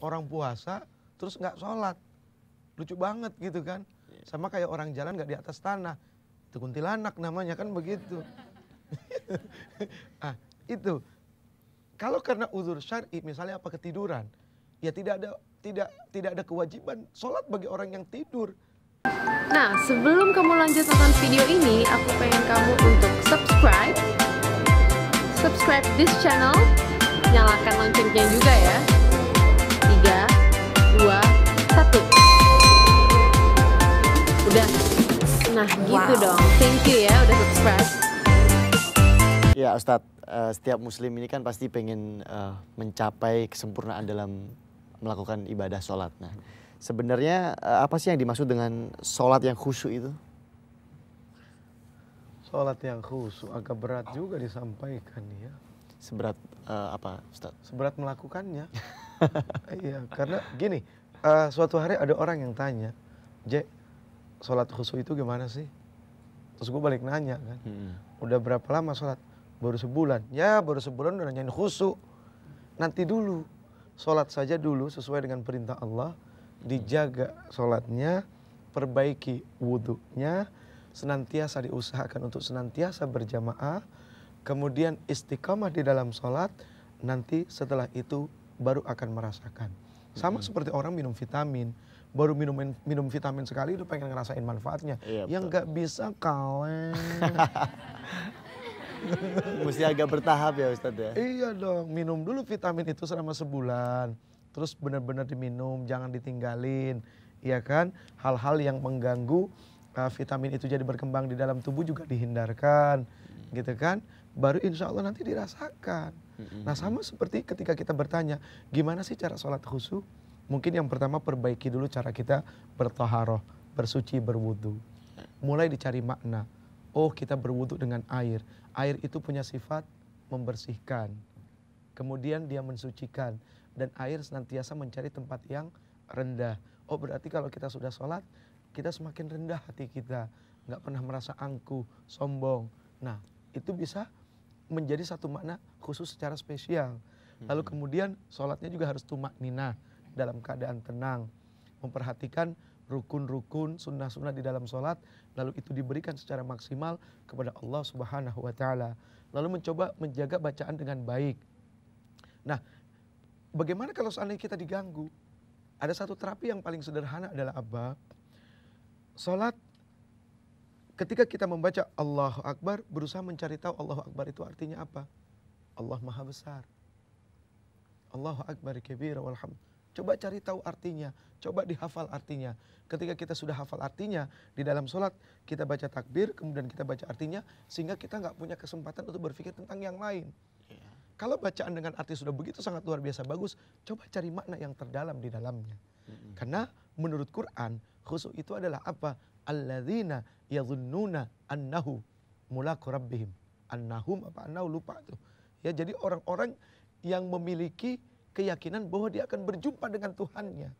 orang puasa terus nggak sholat lucu banget gitu kan yeah. sama kayak orang jalan nggak di atas tanah itu kuntilanak namanya kan begitu ah itu kalau karena uzur syari misalnya apa ketiduran ya tidak ada tidak tidak ada kewajiban sholat bagi orang yang tidur nah sebelum kamu lanjut nonton video ini aku pengen kamu untuk subscribe subscribe this channel nyalakan loncengnya juga ya satu udah nah gitu dong thank you ya udah subscribe ya Ustadz uh, setiap muslim ini kan pasti pengen uh, mencapai kesempurnaan dalam melakukan ibadah sholat nah sebenarnya uh, apa sih yang dimaksud dengan sholat yang khusyuk itu Sholat yang khusyuk agak berat juga disampaikan ya. Seberat uh, apa Ustaz? Seberat melakukannya. iya, karena gini, uh, suatu hari ada orang yang tanya, J, sholat khusus itu gimana sih? Terus gue balik nanya kan, hmm. udah berapa lama sholat? Baru sebulan. Ya baru sebulan udah nanyain khusus. Nanti dulu, sholat saja dulu sesuai dengan perintah Allah. Dijaga sholatnya, perbaiki wudhunya, senantiasa diusahakan untuk senantiasa berjamaah. Kemudian istiqamah di dalam sholat, nanti setelah itu baru akan merasakan. Sama -hmm. seperti orang minum vitamin, baru minum minum vitamin sekali itu pengen ngerasain manfaatnya. Iya, yang nggak bisa kaleng. Mesti agak bertahap ya Ustadz ya? Iya dong, minum dulu vitamin itu selama sebulan. Terus benar-benar diminum, jangan ditinggalin. Iya kan? Hal-hal yang mengganggu uh, vitamin itu jadi berkembang di dalam tubuh juga dihindarkan. Gitu kan? Baru insya Allah nanti dirasakan. Nah sama seperti ketika kita bertanya, gimana sih cara sholat khusyuk? Mungkin yang pertama perbaiki dulu cara kita bertoharoh, bersuci, berwudhu Mulai dicari makna. Oh kita berwudhu dengan air. Air itu punya sifat membersihkan. Kemudian dia mensucikan. Dan air senantiasa mencari tempat yang rendah. Oh berarti kalau kita sudah sholat, kita semakin rendah hati kita. Gak pernah merasa angkuh, sombong. Nah itu bisa menjadi satu makna khusus secara spesial. Hmm. Lalu kemudian sholatnya juga harus tumak nina dalam keadaan tenang. Memperhatikan rukun-rukun, sunnah-sunnah di dalam sholat. Lalu itu diberikan secara maksimal kepada Allah subhanahu wa ta'ala. Lalu mencoba menjaga bacaan dengan baik. Nah, bagaimana kalau seandainya kita diganggu? Ada satu terapi yang paling sederhana adalah apa? Sholat Ketika kita membaca Allahu Akbar, berusaha mencari tahu Allahu Akbar itu artinya apa. Allah Maha Besar. Allahu Akbar kebira walham. Coba cari tahu artinya, coba dihafal artinya. Ketika kita sudah hafal artinya, di dalam sholat kita baca takbir, kemudian kita baca artinya, sehingga kita nggak punya kesempatan untuk berpikir tentang yang lain. Iya. Kalau bacaan dengan arti sudah begitu sangat luar biasa bagus, coba cari makna yang terdalam di dalamnya. Karena menurut Quran, khusus itu adalah apa? alladzina yadhunnuna annahu mulaku rabbihim. Annahum apa annahu lupa tuh. Ya jadi orang-orang yang memiliki keyakinan bahwa dia akan berjumpa dengan Tuhannya.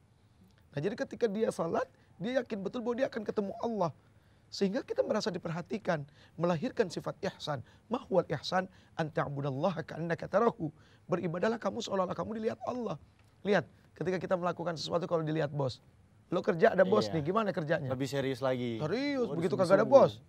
Nah, jadi ketika dia salat, dia yakin betul bahwa dia akan ketemu Allah. Sehingga kita merasa diperhatikan, melahirkan sifat ihsan. Mahwal ihsan anta'budallaha ka'annaka tarahu. Beribadahlah kamu seolah-olah kamu dilihat Allah. Lihat, ketika kita melakukan sesuatu kalau dilihat bos, lo kerja ada bos iya. nih gimana kerjanya lebih serius lagi serius oh, begitu kagak ada bos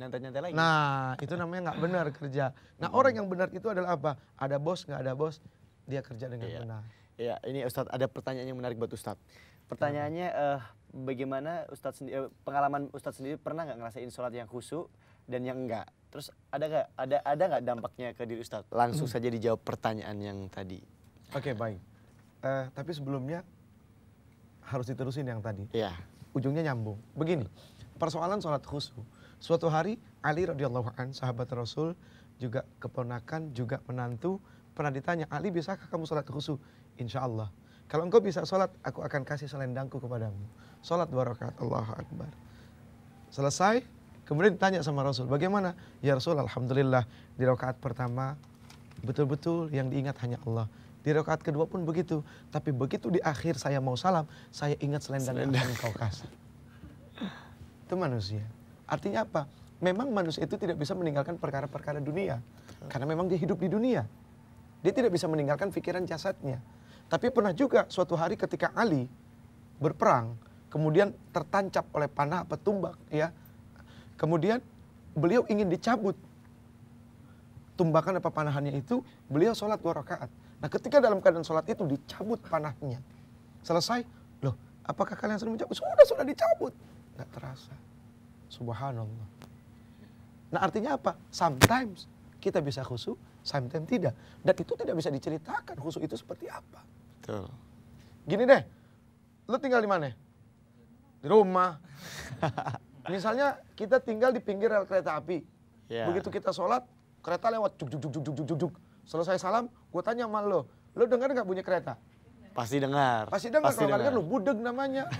nyantai-nyantai lagi nah itu namanya nggak benar kerja nah hmm. orang yang benar itu adalah apa ada bos nggak ada bos dia kerja dengan iya. benar ya ini Ustadz ada pertanyaan yang menarik buat Ustadz pertanyaannya hmm. uh, bagaimana Ustadz sendiri eh, pengalaman Ustadz sendiri pernah nggak ngerasain sholat yang khusyuk dan yang enggak terus ada nggak ada ada nggak dampaknya ke diri Ustadz langsung hmm. saja dijawab pertanyaan yang tadi oke okay, baik uh, tapi sebelumnya harus diterusin yang tadi. Iya. Ujungnya nyambung. Begini, persoalan sholat khusu Suatu hari Ali radhiyallahu an sahabat Rasul juga keponakan juga menantu pernah ditanya Ali bisakah kamu sholat khusu Insya Allah. Kalau engkau bisa sholat, aku akan kasih selendangku kepadamu. Sholat dua rakaat, Allahu Akbar. Selesai, kemudian ditanya sama Rasul, bagaimana? Ya Rasul, Alhamdulillah, di rakaat pertama, betul-betul yang diingat hanya Allah di rakaat kedua pun begitu. Tapi begitu di akhir saya mau salam, saya ingat selendang, selendang. yang kau kasih. Itu manusia. Artinya apa? Memang manusia itu tidak bisa meninggalkan perkara-perkara dunia. Karena memang dia hidup di dunia. Dia tidak bisa meninggalkan pikiran jasadnya. Tapi pernah juga suatu hari ketika Ali berperang, kemudian tertancap oleh panah petumbak, ya. Kemudian beliau ingin dicabut tumbakan apa panahannya itu, beliau sholat dua rakaat. Nah ketika dalam keadaan sholat itu dicabut panahnya. Selesai, loh apakah kalian sudah mencabut? Sudah, sudah dicabut. Nggak terasa. Subhanallah. Nah artinya apa? Sometimes kita bisa khusus, sometimes tidak. Dan itu tidak bisa diceritakan khusus itu seperti apa. Betul. Gini deh, lu tinggal di mana? Di rumah. Misalnya kita tinggal di pinggir rel kereta api. Yeah. Begitu kita sholat, kereta lewat juk juk juk juk juk juk juk. Selesai salam, gue tanya sama lo, lo dengar nggak bunyi kereta? Pasti dengar. Pasti dengar, pasti kalau dengar lo budeg namanya.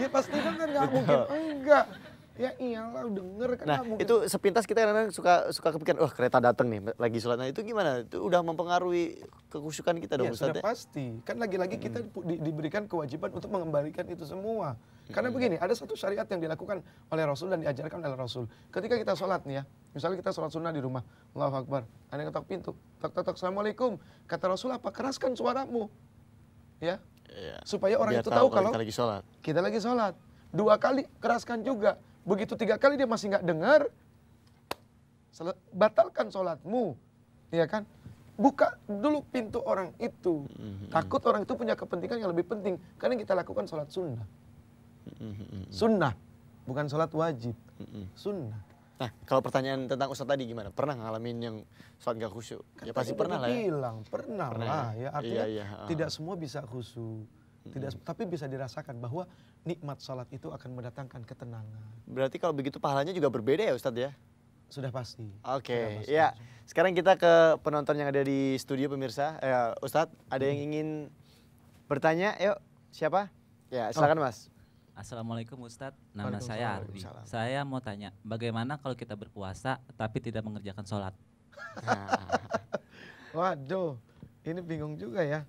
ya pasti dengar, nggak mungkin enggak. Ya iyalah denger kan nah, mungkin. itu sepintas kita kadang suka suka kepikiran, wah oh, kereta datang nih lagi sholat. Nah itu gimana? Itu udah mempengaruhi kekusukan kita dong ya, Ustaz. Sudah ya? pasti. Kan lagi-lagi hmm. kita di, diberikan kewajiban untuk mengembalikan itu semua. Karena hmm. begini, ada satu syariat yang dilakukan oleh Rasul dan diajarkan oleh Rasul. Ketika kita sholat nih ya, Misalnya kita sholat sunnah di rumah, Allahu Akbar, ada yang ketok pintu, tok tok tok, Assalamualaikum. Kata Rasul apa? Keraskan suaramu. Ya, Yeah. supaya orang Biar itu tahu, kalau kita lagi sholat. Kita lagi sholat. Dua kali keraskan juga. Begitu tiga kali dia masih nggak dengar, batalkan sholatmu. Iya kan? Buka dulu pintu orang itu. Mm-hmm. Takut orang itu punya kepentingan yang lebih penting. Karena kita lakukan sholat sunnah. Mm-hmm. Sunnah, bukan sholat wajib. Mm-hmm. Sunnah. Nah, kalau pertanyaan tentang Ustadz tadi gimana? Pernah ngalamin yang sholat gak khusyuk? Kan ya pasti pernah lah ya. Bilang, pernah, pernah lah ya. ya. Artinya iya, iya. tidak semua bisa khusyuk. Tidak, mm -hmm. tapi bisa dirasakan bahwa nikmat sholat itu akan mendatangkan ketenangan. Berarti kalau begitu pahalanya juga berbeda ya Ustadz ya? Sudah pasti. Oke, okay. ya. Sekarang kita ke penonton yang ada di studio pemirsa. Eh, Ustadz, ada hmm. yang ingin bertanya? Yuk, siapa? Ya, silakan oh. Mas. Assalamualaikum Ustadz, nama saya Ardi. Saya mau tanya, bagaimana kalau kita berpuasa tapi tidak mengerjakan sholat? Waduh, ini bingung juga ya.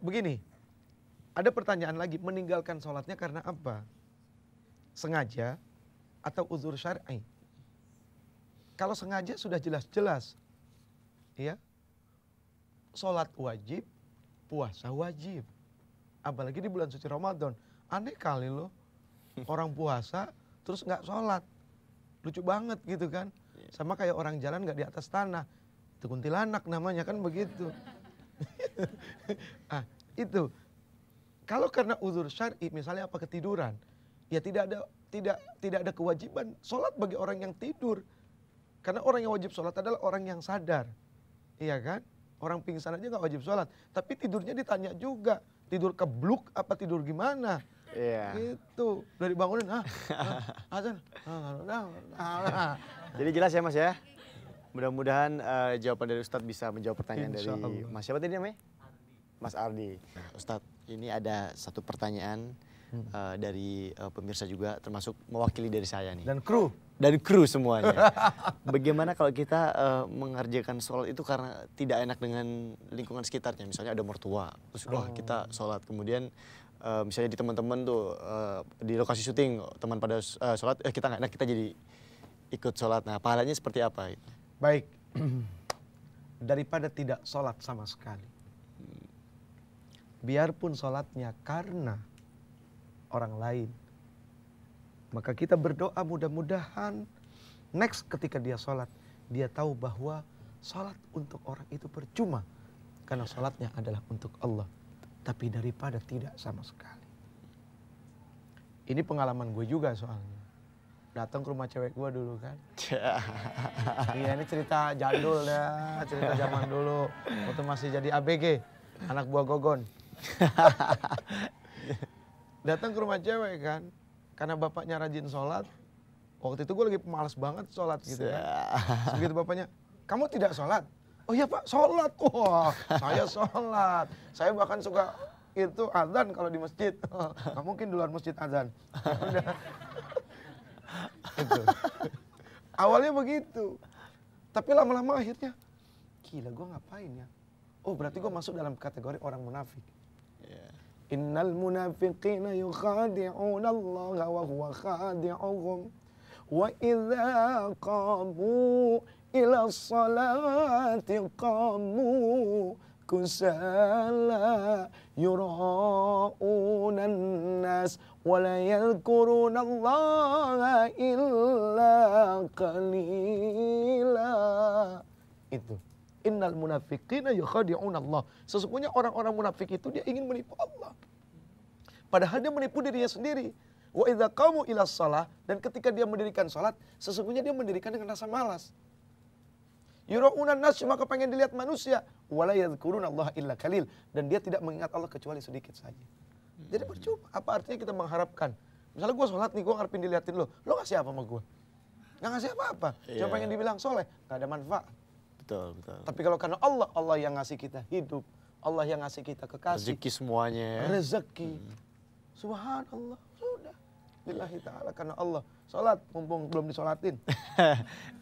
Begini, ada pertanyaan lagi, meninggalkan sholatnya karena apa? Sengaja atau uzur syar'i? Kalau sengaja sudah jelas-jelas, ya, sholat wajib, puasa wajib. Apalagi di bulan suci Ramadan aneh kali loh orang puasa terus nggak sholat lucu banget gitu kan iya. sama kayak orang jalan nggak di atas tanah itu kuntilanak namanya kan begitu ah itu kalau karena uzur syari misalnya apa ketiduran ya tidak ada tidak tidak ada kewajiban sholat bagi orang yang tidur karena orang yang wajib sholat adalah orang yang sadar iya kan orang pingsan aja nggak wajib sholat tapi tidurnya ditanya juga tidur kebluk apa tidur gimana Iya. Gitu. Udah dibangunin, ah. ah Azan. Ah, Jadi jelas ya Mas ya? Mudah-mudahan uh, jawaban dari Ustadz bisa menjawab pertanyaan Insya dari Allah. Mas siapa tadi namanya? Mas Ardi. Nah, Ustadz, ini ada satu pertanyaan uh, dari uh, pemirsa juga termasuk mewakili dari saya nih. Dan kru. Dan kru semuanya. Bagaimana kalau kita uh, mengerjakan sholat itu karena tidak enak dengan lingkungan sekitarnya. Misalnya ada mertua, terus oh. kita sholat. Kemudian uh, misalnya di teman-teman tuh uh, di lokasi syuting teman pada uh, sholat eh kita nggak enak kita jadi ikut sholat nah pahalanya seperti apa baik daripada tidak sholat sama sekali biarpun sholatnya karena orang lain maka kita berdoa mudah-mudahan next ketika dia sholat dia tahu bahwa sholat untuk orang itu percuma karena sholatnya adalah untuk Allah tapi daripada tidak sama sekali. Ini pengalaman gue juga soalnya. Datang ke rumah cewek gue dulu kan. Iya ini cerita jadul ya, cerita zaman dulu. Waktu masih jadi ABG, anak buah gogon. Datang ke rumah cewek kan, karena bapaknya rajin sholat, waktu itu gue lagi pemalas banget sholat gitu ya. Kan. Begitu bapaknya, kamu tidak sholat? Oh iya Pak, sholat. Wah, saya sholat. Saya bahkan suka itu azan kalau di masjid. Gak mungkin di luar masjid azan. Ya Awalnya begitu. Tapi lama-lama akhirnya, gila gue ngapain ya? Oh berarti gue masuk dalam kategori orang munafik. Yeah. Innal munafiqina yukhadi'una Allah wa huwa khadi'uhum. Wa idha qamu ila salati qamu kusala yura'unan nas wa la yadhkuruna Allah illa qalila itu innal munafiqina yakhadi'una Allah sesungguhnya orang-orang munafik itu dia ingin menipu Allah padahal dia menipu dirinya sendiri wa idza qamu ila salah dan ketika dia mendirikan salat sesungguhnya dia mendirikan dengan rasa malas Yuraunan nas cuma kepengen dilihat manusia. Wala Kurun Allah illa kalil. Dan dia tidak mengingat Allah kecuali sedikit saja. Jadi percuma. Apa artinya kita mengharapkan? Misalnya gue sholat nih, gue ngarepin diliatin lo. Lo ngasih apa sama gue? Gak ngasih apa-apa. Cuma iya. pengen dibilang soleh. Gak ada manfaat. Betul, betul. Tapi kalau karena Allah, Allah yang ngasih kita hidup. Allah yang ngasih kita kekasih. Rezeki semuanya ya. Rezeki. Hmm. Subhanallah. Sudah. Lillahi ta'ala karena Allah sholat mumpung belum disolatin.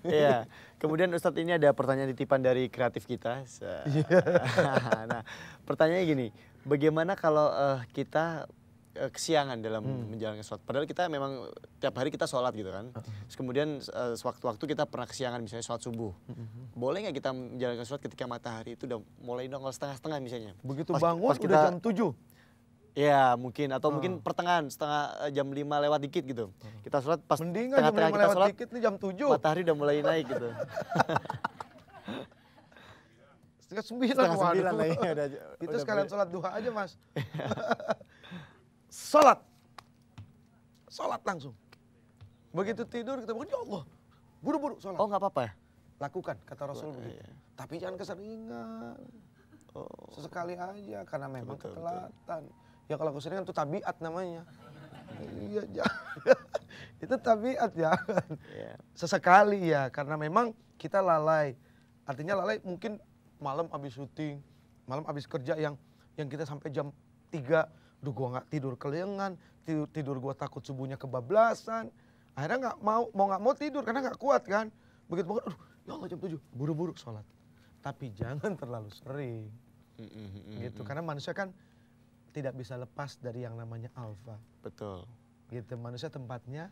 Iya. Kemudian Ustadz ini ada pertanyaan titipan dari kreatif kita. Iya. nah, pertanyaannya gini, bagaimana kalau uh, kita uh, kesiangan dalam hmm. menjalankan sholat? Padahal kita memang tiap hari kita sholat gitu kan. Terus kemudian uh, sewaktu-waktu kita pernah kesiangan misalnya sholat subuh. Mm-hmm. Boleh nggak kita menjalankan sholat ketika matahari itu udah mulai nongol setengah-setengah misalnya? Begitu bangun pas kita, udah jam tujuh ya mungkin atau hmm. mungkin pertengahan setengah eh, jam lima lewat dikit gitu. Kita sholat pas Mendingan tengah -tengah jam kita lewat sholat, dikit nih jam tujuh. Matahari udah mulai naik gitu. setengah sembilan. Setengah sembilan lah ya. Udah, Itu udah sekalian sholat duha aja mas. sholat. Sholat langsung. Begitu tidur kita bangun, ya Allah. Buru-buru sholat. Oh nggak apa-apa ya? Lakukan kata Rasul begitu. Iya. Tapi jangan keseringan. Oh. Sesekali aja karena memang betul, ketelatan. Betul. Ya kalau kan itu tabiat namanya. Iya, jangan. itu tabiat ya. Iya. Sesekali ya, karena memang kita lalai. Artinya lalai mungkin malam habis syuting, malam habis kerja yang yang kita sampai jam 3, duh gua nggak tidur kelengan, tidur, tidur gua takut subuhnya kebablasan. Akhirnya nggak mau mau nggak mau tidur karena nggak kuat kan. Begitu banget, aduh, ya Allah jam 7, buru-buru sholat. Tapi jangan terlalu sering. Gitu, karena manusia kan tidak bisa lepas dari yang namanya alfa. Betul. Gitu manusia tempatnya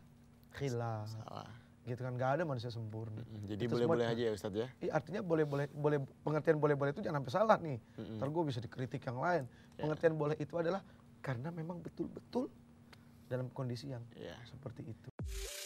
khilaf. Salah. Gitu kan gak ada manusia sempurna. Mm -hmm. Jadi boleh-boleh aja ya Ustadz ya. Iya artinya boleh-boleh boleh pengertian boleh-boleh itu jangan sampai salah nih. Mm -hmm. Ntar gue bisa dikritik yang lain. Yeah. Pengertian boleh itu adalah karena memang betul-betul dalam kondisi yang yeah. seperti itu.